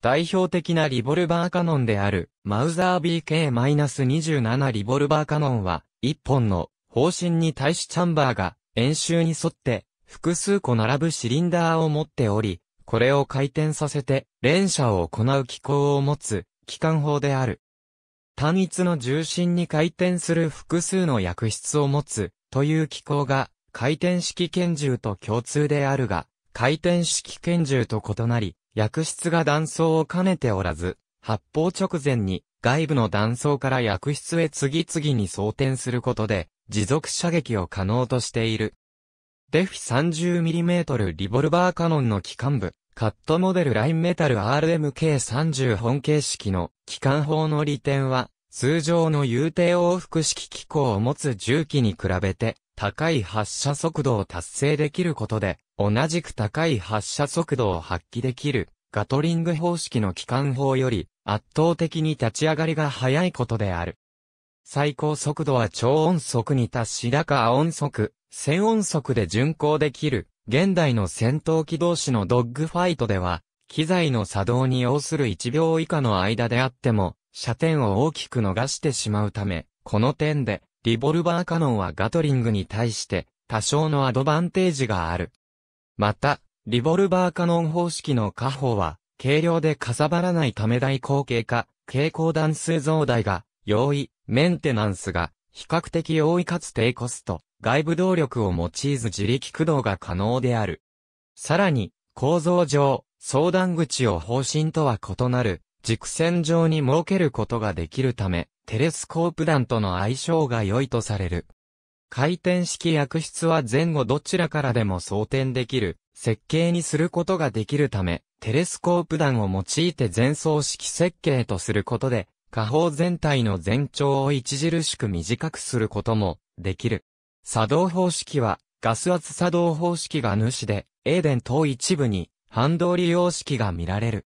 代表的なリボルバーカノンである、マウザー BK-27 リボルバーカノンは、一本の方針に対しチャンバーが、円周に沿って、複数個並ぶシリンダーを持っており、これを回転させて、連射を行う機構を持つ、機関砲である。単一の重心に回転する複数の薬室を持つ、という機構が、回転式拳銃と共通であるが、回転式拳銃と異なり、薬室が断層を兼ねておらず、発砲直前に外部の断層から薬室へ次々に装填することで、持続射撃を可能としている。デフィ 30mm リボルバーカノンの機関部、カットモデルラインメタル RMK30 本形式の機関砲の利点は、通常の有定往復式機構を持つ重機に比べて、高い発射速度を達成できることで、同じく高い発射速度を発揮できる、ガトリング方式の機関砲より、圧倒的に立ち上がりが速いことである。最高速度は超音速に達し高音速、千音速で巡航できる、現代の戦闘機同士のドッグファイトでは、機材の作動に要する1秒以下の間であっても、射点を大きく逃してしまうため、この点で、リボルバーカノンはガトリングに対して多少のアドバンテージがある。また、リボルバーカノン方式の火砲は、軽量でかさばらないため大口径化、蛍光弾数増大が、容易、メンテナンスが、比較的多いかつ低コスト、外部動力を用いず自力駆動が可能である。さらに、構造上、相談口を方針とは異なる、軸線上に設けることができるため、テレスコープ弾との相性が良いとされる。回転式薬室は前後どちらからでも装填できる、設計にすることができるため、テレスコープ弾を用いて前走式設計とすることで、下方全体の全長を著しく短くすることもできる。作動方式はガス圧作動方式が主で、エーデン等一部に反動利用式が見られる。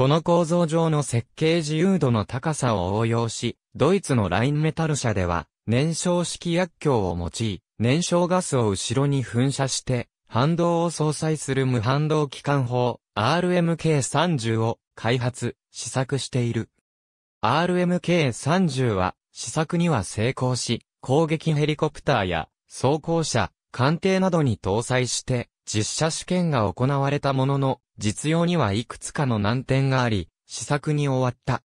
この構造上の設計自由度の高さを応用し、ドイツのラインメタル社では、燃焼式薬莢を用い、燃焼ガスを後ろに噴射して、反動を相殺する無反動機関砲、RMK30 を開発、試作している。RMK30 は、試作には成功し、攻撃ヘリコプターや装甲車、艦艇などに搭載して、実写試験が行われたものの、実用にはいくつかの難点があり、試作に終わった。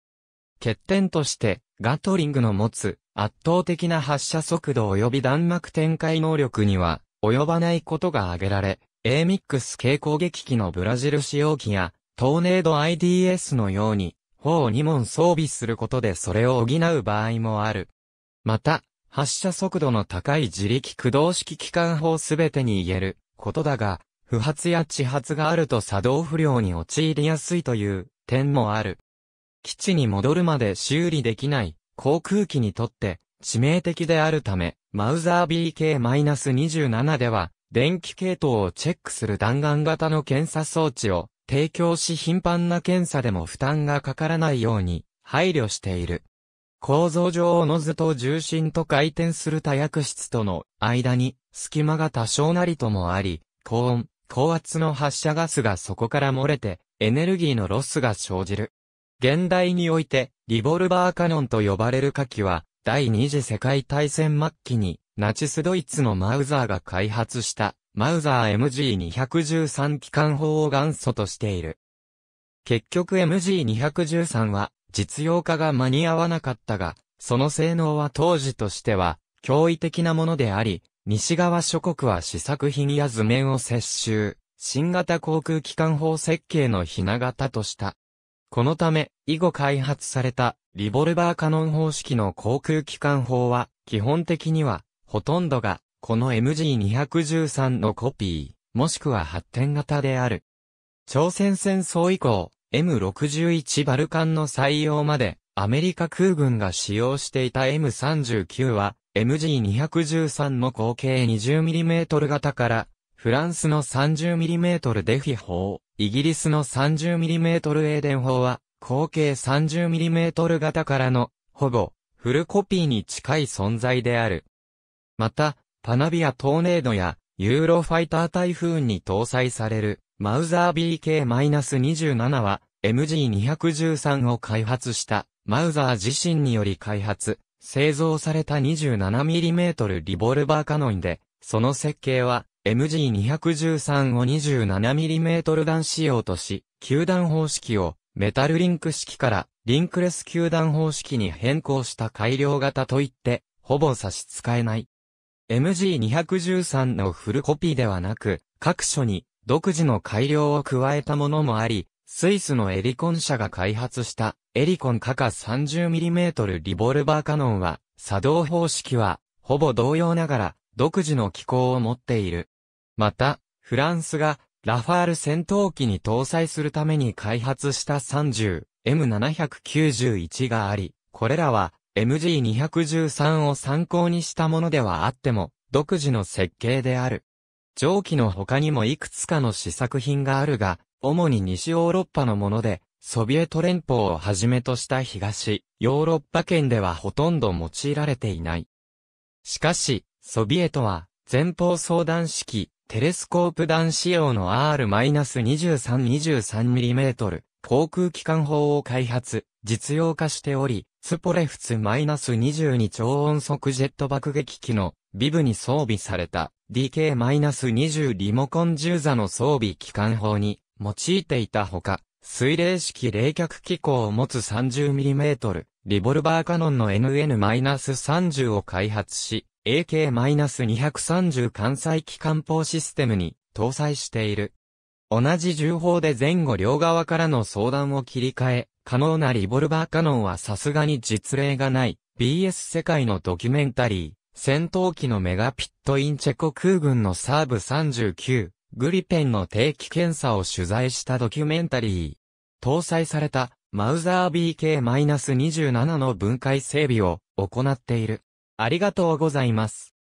欠点として、ガトリングの持つ圧倒的な発射速度及び弾幕展開能力には及ばないことが挙げられ、AMIX 軽攻撃機のブラジル使用機やトーネード IDS のように砲を2門装備することでそれを補う場合もある。また、発射速度の高い自力駆動式機関砲すべてに言えることだが、不発や地発があると作動不良に陥りやすいという点もある。基地に戻るまで修理できない航空機にとって致命的であるため、マウザー BK-27 では電気系統をチェックする弾丸型の検査装置を提供し頻繁な検査でも負担がかからないように配慮している。構造上おのずと重心と回転する多薬室との間に隙間が多少なりともあり、高温、高圧の発射ガスがそこから漏れてエネルギーのロスが生じる。現代においてリボルバーカノンと呼ばれる火器は第二次世界大戦末期にナチスドイツのマウザーが開発したマウザー MG213 機関砲を元祖としている。結局 MG213 は実用化が間に合わなかったが、その性能は当時としては、驚異的なものであり、西側諸国は試作品や図面を接収、新型航空機関砲設計のひな型とした。このため、以後開発された、リボルバーカノン方式の航空機関砲は、基本的には、ほとんどが、この MG213 のコピー、もしくは発展型である。朝鮮戦争以降、M61 バルカンの採用まで、アメリカ空軍が使用していた M39 は、MG213 の合計 20mm 型から、フランスの 30mm デフィ砲、イギリスの 30mm エーデン砲は、合計 30mm 型からの、ほぼ、フルコピーに近い存在である。また、パナビアトーネードや、ユーロファイタータイフーンに搭載される、マウザー BK-27 は MG213 を開発したマウザー自身により開発、製造された 27mm リボルバーカノンで、その設計は MG213 を 27mm 弾仕様とし、球弾方式をメタルリンク式からリンクレス球弾方式に変更した改良型といって、ほぼ差し支えない。MG213 のフルコピーではなく、各所に独自の改良を加えたものもあり、スイスのエリコン社が開発したエリコン価下 30mm リボルバーカノンは作動方式はほぼ同様ながら独自の機構を持っている。また、フランスがラファール戦闘機に搭載するために開発した 30M791 があり、これらは MG213 を参考にしたものではあっても、独自の設計である。蒸気の他にもいくつかの試作品があるが、主に西ヨーロッパのもので、ソビエト連邦をはじめとした東、ヨーロッパ圏ではほとんど用いられていない。しかし、ソビエトは、前方相談式、テレスコープ弾仕様の R-2323mm 航空機関砲を開発、実用化しており、スポレフツ -22 超音速ジェット爆撃機のビブに装備された DK-20 リモコン銃座の装備機関砲に用いていたほか、水冷式冷却機構を持つ 30mm リボルバーカノンの NN-30 を開発し、AK-230 関西機関砲システムに搭載している。同じ銃砲で前後両側からの相談を切り替え、可能なリボルバーカノンはさすがに実例がない BS 世界のドキュメンタリー、戦闘機のメガピットインチェコ空軍のサーブ39、グリペンの定期検査を取材したドキュメンタリー。搭載された、マウザー BK-27 の分解整備を行っている。ありがとうございます。